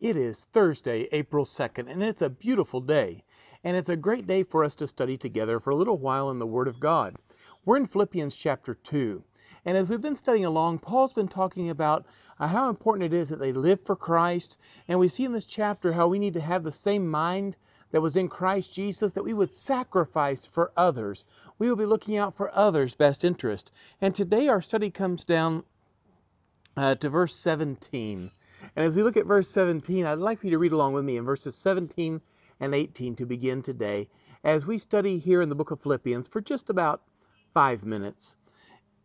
It is Thursday, April 2nd, and it's a beautiful day, and it's a great day for us to study together for a little while in the Word of God. We're in Philippians chapter 2, and as we've been studying along, Paul's been talking about uh, how important it is that they live for Christ, and we see in this chapter how we need to have the same mind that was in Christ Jesus, that we would sacrifice for others. We will be looking out for others' best interest. And today our study comes down uh, to verse 17. And as we look at verse 17, I'd like for you to read along with me in verses 17 and 18 to begin today as we study here in the book of Philippians for just about five minutes.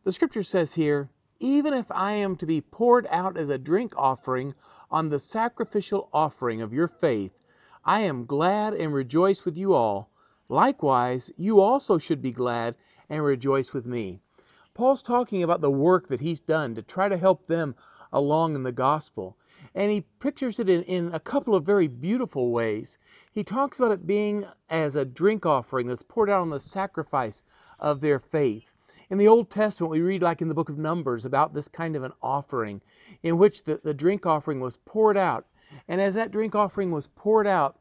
The scripture says here, even if I am to be poured out as a drink offering on the sacrificial offering of your faith, I am glad and rejoice with you all. Likewise, you also should be glad and rejoice with me. Paul's talking about the work that he's done to try to help them along in the gospel. And he pictures it in, in, a couple of very beautiful ways. He talks about it being as a drink offering that's poured out on the sacrifice of their faith. In the Old Testament, we read, like in the book of Numbers, about this kind of an offering in which the, the drink offering was poured out. And as that drink offering was poured out,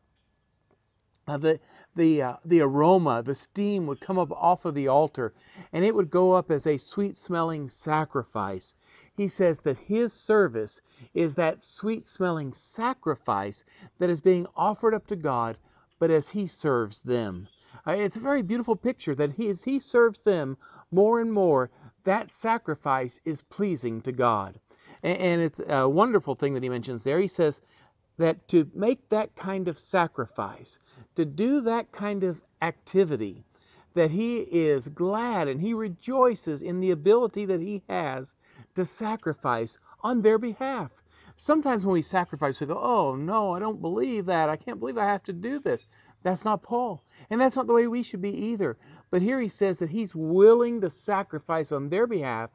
uh, the the uh, the aroma, the steam would come up off of the altar, and it would go up as a sweet-smelling sacrifice. He says that his service is that sweet-smelling sacrifice that is being offered up to God, but as he serves them. Uh, it's a very beautiful picture that he, as he serves them more and more, that sacrifice is pleasing to God. And, and it's a wonderful thing that he mentions there. He says that to make that kind of sacrifice, to do that kind of activity, that he is glad and he rejoices in the ability that he has to sacrifice on their behalf. Sometimes when we sacrifice, we go, Oh, no, I don't believe that. I can't believe I have to do this. That's not Paul. And that's not the way we should be either. But here he says that he's willing to sacrifice on their behalf,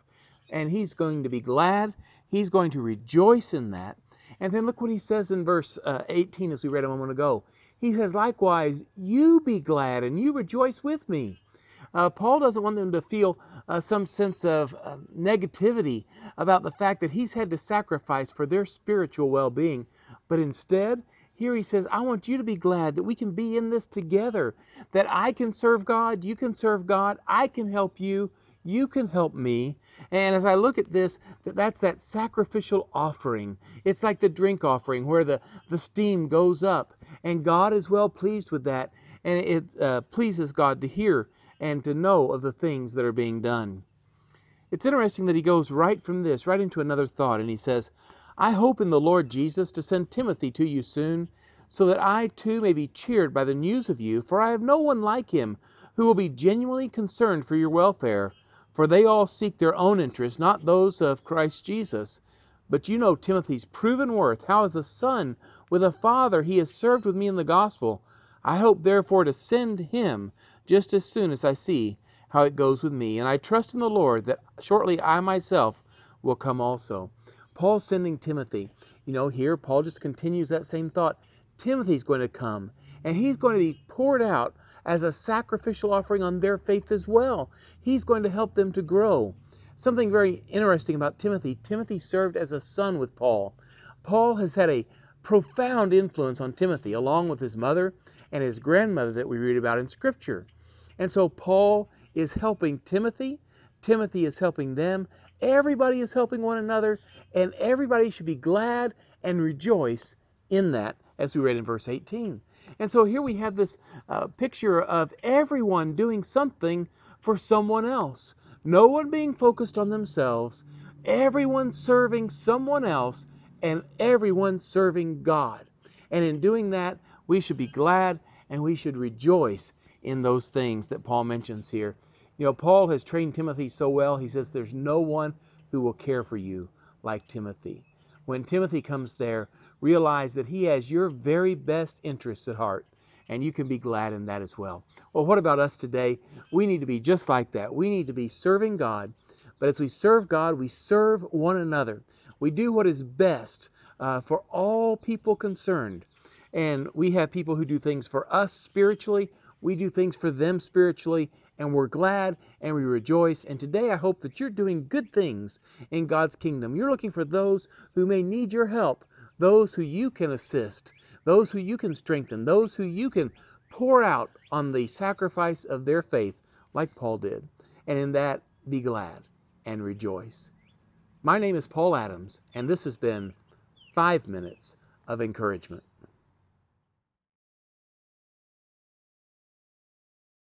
and he's going to be glad. He's going to rejoice in that. And then look what he says in verse uh, 18, as we read a moment ago. He says, likewise, you be glad and you rejoice with me. Uh, Paul doesn't want them to feel uh, some sense of uh, negativity about the fact that he's had to sacrifice for their spiritual well being. But instead, here he says, I want you to be glad that we can be in this together, that I can serve God, you can serve God, I can help you, you can help me. And as I look at this, that's that sacrificial offering. It's like the drink offering where the, the steam goes up, and God is well pleased with that. And it uh, pleases God to hear and to know of the things that are being done. It's interesting that he goes right from this right into another thought, and he says, I hope in the Lord Jesus to send Timothy to you soon, so that I too may be cheered by the news of you, for I have no one like him who will be genuinely concerned for your welfare for they all seek their own interests, not those of Christ Jesus. But you know Timothy's proven worth, how as a son with a father he has served with me in the gospel. I hope therefore to send him just as soon as I see how it goes with me. And I trust in the Lord that shortly I myself will come also. Paul sending Timothy. You know, here Paul just continues that same thought. Timothy's going to come, and he's going to be poured out as a sacrificial offering on their faith as well. He's going to help them to grow. Something very interesting about Timothy Timothy served as a son with Paul. Paul has had a profound influence on Timothy, along with his mother and his grandmother that we read about in Scripture. And so Paul is helping Timothy, Timothy is helping them, everybody is helping one another, and everybody should be glad and rejoice in that as we read in verse 18. And so here we have this uh, picture of everyone doing something for someone else, no one being focused on themselves, everyone serving someone else, and everyone serving God. And in doing that, we should be glad and we should rejoice in those things that Paul mentions here. You know, Paul has trained Timothy so well, he says, There's no one who will care for you like Timothy when Timothy comes there, realize that he has your very best interests at heart, and you can be glad in that as well. Well, what about us today? We need to be just like that. We need to be serving God, but as we serve God, we serve one another. We do what is best uh, for all people concerned. And we have people who do things for us spiritually we do things for them spiritually, and we're glad and we rejoice. And today I hope that you're doing good things in God's kingdom. You're looking for those who may need your help, those who you can assist, those who you can strengthen, those who you can pour out on the sacrifice of their faith, like Paul did. And in that, be glad and rejoice. My name is Paul Adams, and this has been Five Minutes of Encouragement.